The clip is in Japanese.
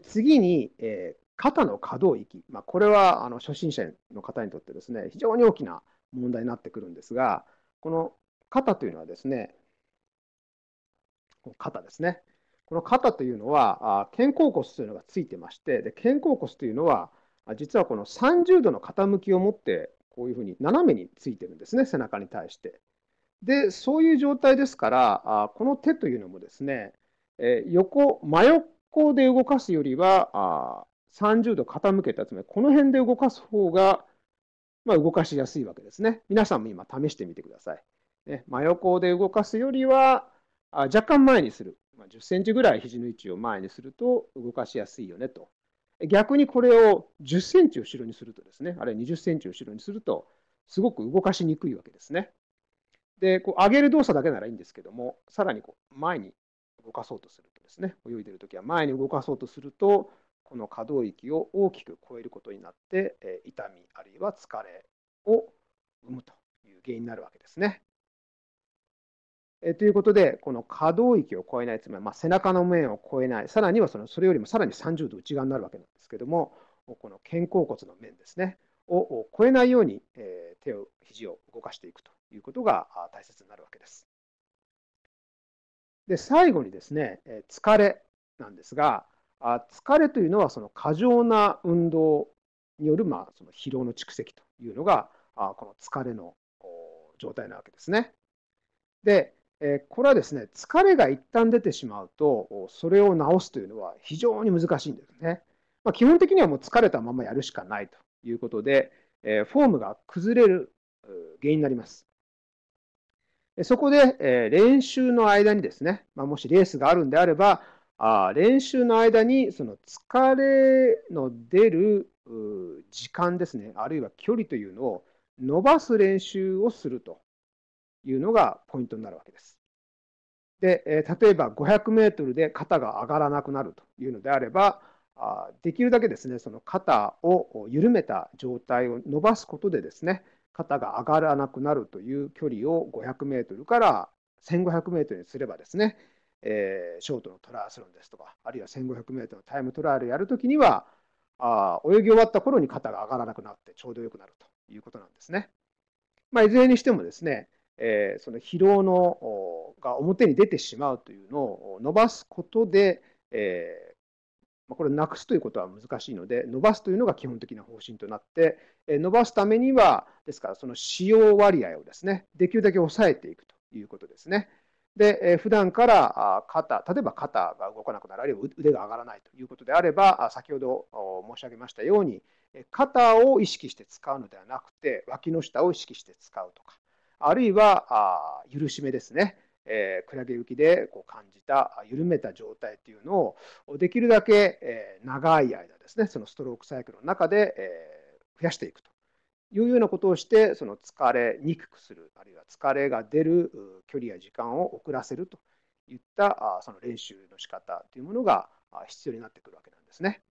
次に、えー、肩の可動域、まあ、これはあの初心者の方にとってですね非常に大きな問題になってくるんですがこの肩というのはですね肩ですねこの肩というのは肩甲骨というのがついてましてで肩甲骨というのは実はこの30度の傾きを持ってこういうふうに斜めについてるんですね背中に対して。でそういう状態ですからこの手というのもですね横真横向で動かすよりは、あ30度傾けた、つまりこの辺で動かす方が、まあ、動かしやすいわけですね。皆さんも今試してみてください。ね、真横で動かすよりは、あ若干前にする。まあ、10センチぐらい肘の位置を前にすると動かしやすいよねと。逆にこれを10センチ後ろにするとですね、あるいは20センチ後ろにすると、すごく動かしにくいわけですね。で、こう上げる動作だけならいいんですけども、さらにこう前に動かそうとするとですね、泳いでるときは前に動かそうとすると、この可動域を大きく超えることになって、え痛みあるいは疲れを生むという原因になるわけですね。えということで、この可動域を超えない、つまりま背中の面を超えない、さらにはそのそれよりもさらに30度内側になるわけなんですけども、この肩甲骨の面ですね、を超えないように、え手を、肘を動かしていくということが大切になるわけです。で最後にですね、え疲れなんですが、あ疲れというのはその過剰な運動によるまあその疲労の蓄積というのが、あこの疲れの状態なわけですね。で、えこれはですね、疲れが一旦出てしまうと、それを治すというのは非常に難しいんですね。まあ、基本的にはもう疲れたままやるしかないということで、えフォームが崩れる原因になります。そこで、え練習の間にですね、まあ、もしレースがあるんであれば、あ練習の間にその疲れの出る時間ですね、あるいは距離というのを伸ばす練習をするというのがポイントになるわけです。で、え例えば500メートルで肩が上がらなくなるというのであれば、あできるだけですね、その肩を緩めた状態を伸ばすことでですね、肩が上がらなくなるという距離を500メートルから1500メートルにすればですね、えー、ショートのトライアスロンですとか、あるいは1500メートルのタイムトライアルやるときには、あ泳ぎ終わった頃に肩が上がらなくなってちょうどよくなるということなんですね。まあ、いずれにしてもですね、えー、その疲労のが表に出てしまうというのを伸ばすことで、えこれをなくすということは難しいので、伸ばすというのが基本的な方針となって、伸ばすためには、ですからその使用割合をですね、できるだけ抑えていくということですね。で、普段から肩、例えば肩が動かなくなる、あるいは腕が上がらないということであれば、先ほど申し上げましたように、肩を意識して使うのではなくて、脇の下を意識して使うとか、あるいは、許し目ですね。えー、比べ行きでこう感じた緩めた状態というのをできるだけ、えー、長い間ですねそのストロークサイクルの中で、えー、増やしていくというようなことをしてその疲れにくくするあるいは疲れが出る距離や時間を遅らせるといったその練習の仕方というものが必要になってくるわけなんですね。